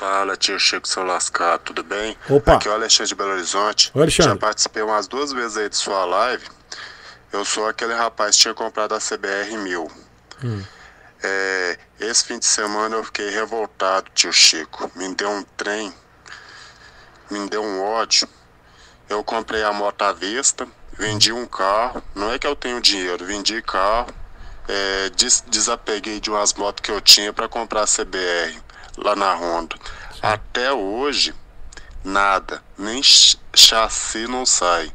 Fala, tio Chico, seu lascado, tudo bem? Opa! Aqui é o Alexandre de Belo Horizonte. Oi, Alexandre. Já participei umas duas vezes aí de sua live. Eu sou aquele rapaz que tinha comprado a CBR 1000. Hum. É, esse fim de semana eu fiquei revoltado, tio Chico. Me deu um trem, me deu um ódio. Eu comprei a moto à vista, vendi um carro. Não é que eu tenho dinheiro, vendi carro. É, des desapeguei de umas motos que eu tinha para comprar a CBR lá na Honda. Até hoje, nada, nem chassi não sai.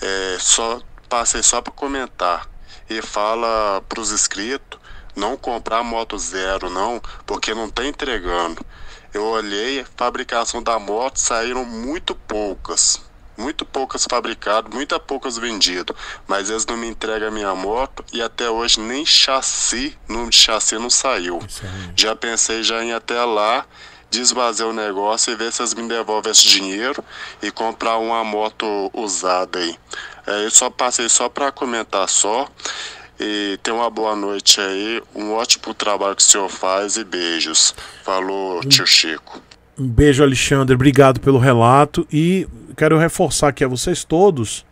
É, só passei só para comentar e fala para os inscritos não comprar moto zero não, porque não tá entregando. Eu olhei, fabricação da moto saíram muito poucas muito poucas fabricadas, muito poucas vendidas. Mas eles não me entregam a minha moto e até hoje nem chassi, número de chassi não saiu. É já pensei já em ir até lá, desfazer o negócio e ver se eles me devolvem esse dinheiro e comprar uma moto usada aí. É, eu só passei só para comentar só. E tenha uma boa noite aí, um ótimo trabalho que o senhor faz e beijos. Falou, tio Chico. Um beijo, Alexandre. Obrigado pelo relato. E quero reforçar aqui a vocês todos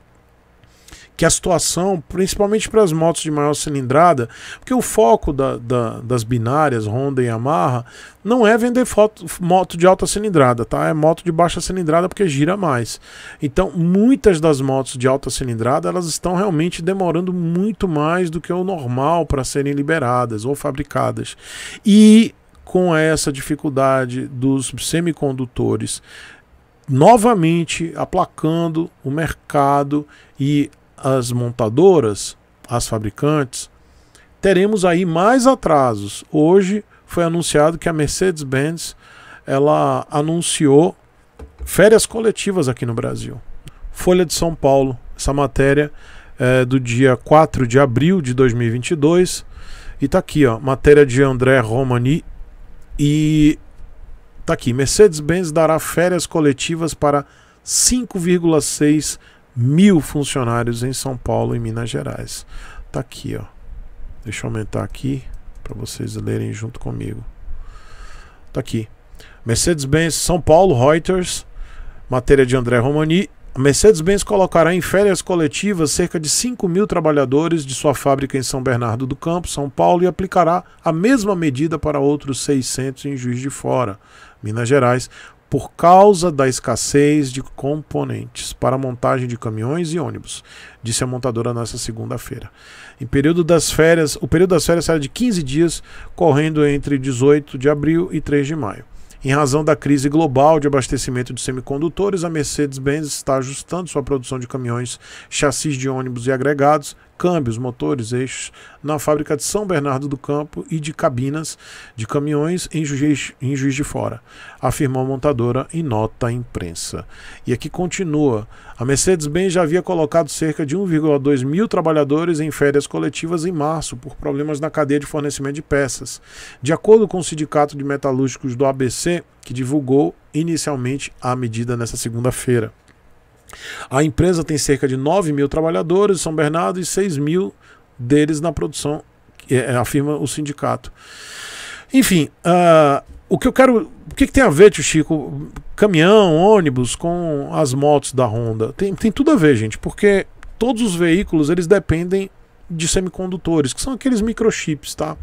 que a situação, principalmente para as motos de maior cilindrada, porque o foco da, da, das binárias Honda e Yamaha não é vender foto, moto de alta cilindrada, tá? É moto de baixa cilindrada porque gira mais. Então, muitas das motos de alta cilindrada elas estão realmente demorando muito mais do que o normal para serem liberadas ou fabricadas. E com essa dificuldade dos semicondutores novamente aplacando o mercado e as montadoras, as fabricantes, teremos aí mais atrasos. Hoje foi anunciado que a Mercedes-Benz ela anunciou férias coletivas aqui no Brasil. Folha de São Paulo, essa matéria é do dia 4 de abril de 2022. E tá aqui, ó, matéria de André Romani e Está aqui: Mercedes-Benz dará férias coletivas para 5,6 mil funcionários em São Paulo e Minas Gerais. Está aqui, ó. Deixa eu aumentar aqui para vocês lerem junto comigo. Está aqui. Mercedes-Benz São Paulo, Reuters, matéria de André Romani. A Mercedes-Benz colocará em férias coletivas cerca de 5 mil trabalhadores de sua fábrica em São Bernardo do Campo, São Paulo, e aplicará a mesma medida para outros 600 em Juiz de Fora. Minas Gerais, por causa da escassez de componentes para montagem de caminhões e ônibus, disse a montadora nesta segunda-feira. Em período das férias, o período das férias será de 15 dias, correndo entre 18 de abril e 3 de maio. Em razão da crise global de abastecimento de semicondutores, a Mercedes-Benz está ajustando sua produção de caminhões, chassis de ônibus e agregados, câmbios, motores, eixos, na fábrica de São Bernardo do Campo e de cabinas de caminhões em Juiz, em Juiz de Fora, afirmou a montadora em nota à imprensa. E aqui continua: a Mercedes-Benz já havia colocado cerca de 1,2 mil trabalhadores em férias coletivas em março por problemas na cadeia de fornecimento de peças. De acordo com o Sindicato de Metalúrgicos do ABC, que divulgou inicialmente a medida nesta segunda-feira. A empresa tem cerca de 9 mil trabalhadores em São Bernardo e 6 mil deles na produção, é, afirma o sindicato. Enfim, uh, o que eu quero. O que, que, tem a ver, tio Chico? Caminhão, ônibus com as motos da Honda? Tem, tem tudo a ver, gente, porque todos os veículos eles dependem de semicondutores, que são aqueles microchips, tá?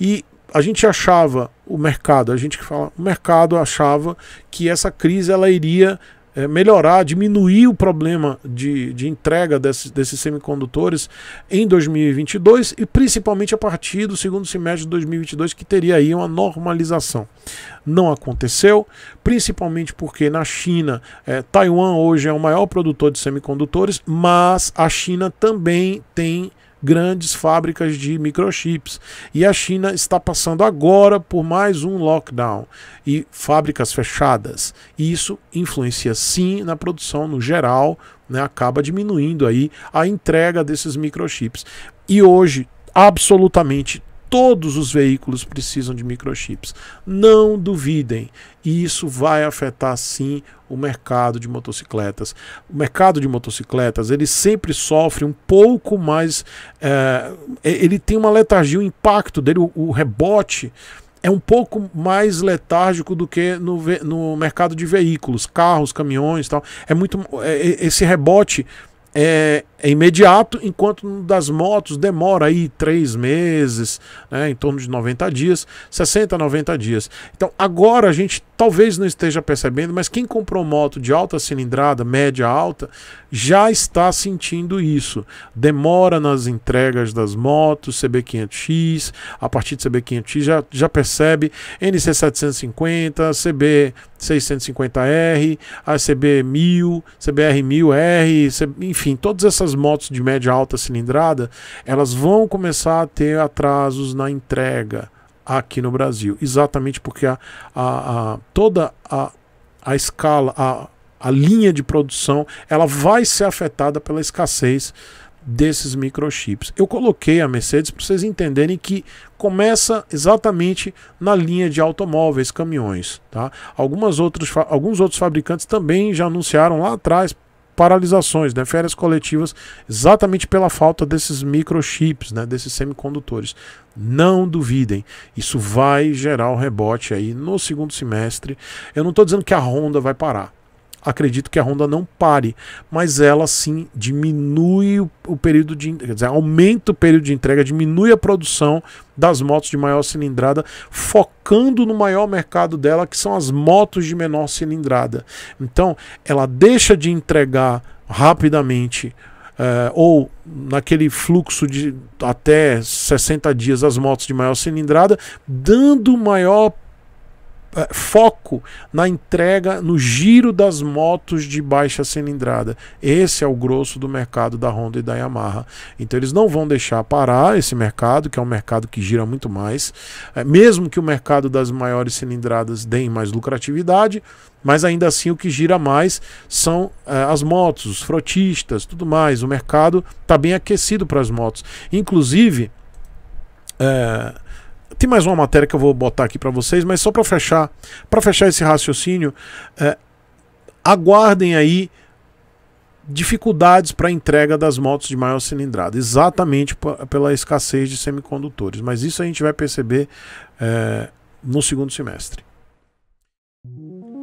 E a gente achava, o mercado, a gente que fala, o mercado achava que essa crise ela iria é, melhorar, diminuir o problema de, de entrega desses, desses semicondutores em 2022 e principalmente a partir do segundo semestre de 2022, que teria aí uma normalização. Não aconteceu, principalmente porque na China, é, Taiwan hoje é o maior produtor de semicondutores, mas a China também tem grandes fábricas de microchips. E a China está passando agora por mais um lockdown e fábricas fechadas. E isso influencia sim na produção no geral, né? acaba diminuindo aí a entrega desses microchips. E hoje absolutamente todos os veículos precisam de microchips. Não duvidem, e isso vai afetar sim o mercado de motocicletas. O mercado de motocicletas ele sempre sofre um pouco mais, é, ele tem uma letargia, o impacto dele, o, o rebote é um pouco mais letárgico do que no, no mercado de veículos, carros, caminhões, tal. É muito é, esse rebote é, é imediato, enquanto das motos demora aí três meses, né, em torno de 90 dias, 60, 90 dias. Então agora a gente talvez não esteja percebendo, mas quem comprou moto de alta cilindrada, média alta, já está sentindo isso. Demora nas entregas das motos, CB500X, a partir de CB500X já, já percebe NC750, CB 650R, a CB1000, CBR1000R, enfim, todas essas essas motos de média alta cilindrada, elas vão começar a ter atrasos na entrega aqui no Brasil, exatamente porque a, a, a toda a, a escala, a, a linha de produção, ela vai ser afetada pela escassez desses microchips. Eu coloquei a Mercedes para vocês entenderem que começa exatamente na linha de automóveis, caminhões, tá? Algumas outras, alguns outros fabricantes também já anunciaram lá atrás paralisações, né, férias coletivas, exatamente pela falta desses microchips, né, desses semicondutores. Não duvidem, isso vai gerar um rebote aí no segundo semestre. Eu não estou dizendo que a Honda vai parar acredito que a Honda não pare, mas ela sim diminui o, período de, quer dizer, aumenta o período de entrega, diminui a produção das motos de maior cilindrada, focando no maior mercado dela, que são as motos de menor cilindrada. Então, ela deixa de entregar rapidamente eh, ou naquele fluxo de até 60 dias as motos de maior cilindrada, dando maior é, foco na entrega, no giro das motos de baixa cilindrada. Esse é o grosso do mercado da Honda e da Yamaha. Então eles não vão deixar parar esse mercado, que é um mercado que gira muito mais, é, mesmo que o mercado das maiores cilindradas dê mais lucratividade, mas ainda assim o que gira mais são é, as motos, os frotistas, tudo mais. O mercado está bem aquecido para as motos. Inclusive, é, tem mais uma matéria que eu vou botar aqui para vocês, mas só para fechar, para fechar esse raciocínio, é, aguardem aí dificuldades para a entrega das motos de maior cilindrada, exatamente pela escassez de semicondutores. Mas isso a gente vai perceber é, no segundo semestre.